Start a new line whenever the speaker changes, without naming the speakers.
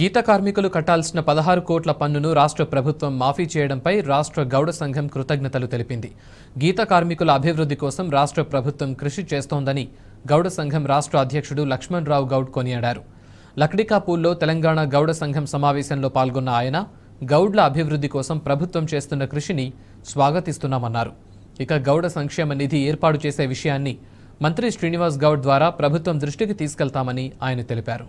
గీత కార్మికులు కట్టాల్సిన పదహారు కోట్ల పన్నును రాష్ట్ర ప్రభుత్వం మాఫీ చేయడంపై రాష్ట్ర గౌడ సంఘం కృతజ్ఞతలు తెలిపింది గీత కార్మికుల అభివృద్ధి కోసం రాష్ట్ర ప్రభుత్వం కృషి చేస్తోందని గౌడ సంఘం రాష్ట్ర అధ్యక్షుడు లక్ష్మణ్ రావు గౌడ్ కొనియాడారు లక్డికాపూల్లో తెలంగాణ గౌడ సంఘం సమావేశంలో పాల్గొన్న ఆయన గౌడ్ల అభివృద్ధి కోసం ప్రభుత్వం చేస్తున్న కృషిని స్వాగతిస్తున్నామన్నారు ఇక గౌడ సంక్షేమ నిధి ఏర్పాటు చేసే విషయాన్ని మంత్రి శ్రీనివాస్ గౌడ్ ద్వారా ప్రభుత్వం దృష్టికి తీసుకెళ్తామని ఆయన తెలిపారు